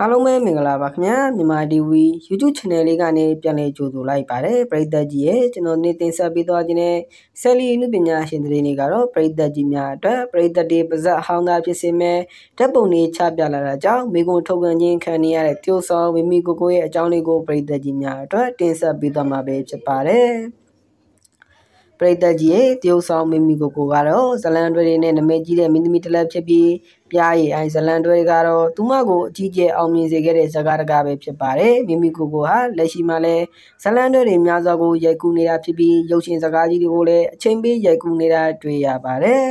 အားလုံးပဲမင်္ဂလာပါခင်ဗျာမြန်မာ TV YouTube Channel လေးကနေပြန်လည်ကြိုဆိုလိုက်ပါတယ်ပရိသတ်ကြီးရဲ့ကျွန်တော်နေတင်ဆက်ပေးသွားခြင်းနဲ့ဆယ်လီနုပညာရှင်တွေနေကတော့ပရိသတ်ကြီးများအတွက်ပရိသတ်တွေပါဇက်ဟောင်းသားဖြစ်စေမဲ့ဓာတ်ပုံတွေချပြလာတာကြောင့်မိကုံထုတ်ကန်ခြင်းခံနေရတဲ့တျိုးဆောင်မိမိကိုကိုရဲ့အကြောင်းလေးကိုပရိသတ်ကြီးများအတွက်တင်ဆက်ပေးသွားမှာပဲဖြစ်ပါတယ်ပရိသတ်ကြီးရဲ့တရုတ်ဆောင်မိမိကိုကိုကတော့ဇလန်တွဲတွေနဲ့နာမည်ကြီးတဲ့မိသမီတစ်လက်ဖြစ်ပြီးပြားရည်အိုင်ဇလန်တွဲကတော့သူမကိုအကြီးကျယ်အောင်မြင်စေခဲ့တဲ့ဇကာတကာပဲဖြစ်ပါတယ်မိမိကိုကိုဟာလက်ရှိမှာလည်းဇလန်တွဲတွေများစွာကိုရိုက်ကူးနေတာဖြစ်ပြီးရုပ်ရှင်ဇကာကြီးတွေကိုလည်းအချိန်ပေးရိုက်ကူးနေတာတွေ့ရပါတယ်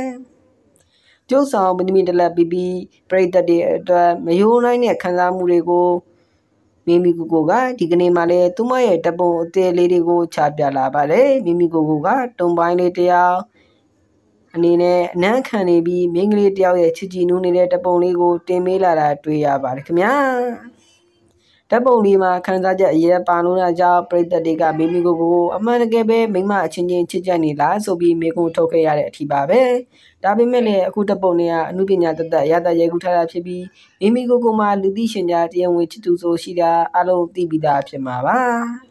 ကျုပ်ဆောင်မိမိတလက်ပြီးပြီးပြိတ္တတွေအတွက်မယိုးနိုင်တဲ့ခံစားမှုတွေကိုမိမိကိုကိုကဒီကနေ့မှလည်းသူမရဲ့တပုံအသေးလေးတွေကိုချပြလာပါတယ်မိမိကိုကိုကတုံပိုင်းလေးတယောက်အနေနဲ့အနမ်းခံနေပြီးမိန်းကလေးတယောက်ရဲ့ချစ်ကြည်နူးနေတဲ့တပုံလေးကိုတင်ပေးလာတာတွေ့ရပါတယ်ခင်ဗျာဓာတ်ပုံလေးမှာခန်းစားချက်အရေးပါလို့ကြောင့်ပြည်သက်တွေကမိမိကိုယ်ကိုအမှန်တကယ်ပဲမိမအချင်းချင်းချစ်ကြနေလားဆိုပြီးမိကုံထုတ်ခဲ့ရတဲ့အထီးပါပဲဒါပေမဲ့လည်းအခုဓာတ်ပုံတွေကအမှုပညာတသက်ရတရဲကူထားတာဖြစ်ပြီးမိမိကိုယ်ကမှလူသိရှင်ကြားတရားဝင်ချစ်သူဆိုရှိတာအလုံးသိပြီးသားဖြစ်မှာပါ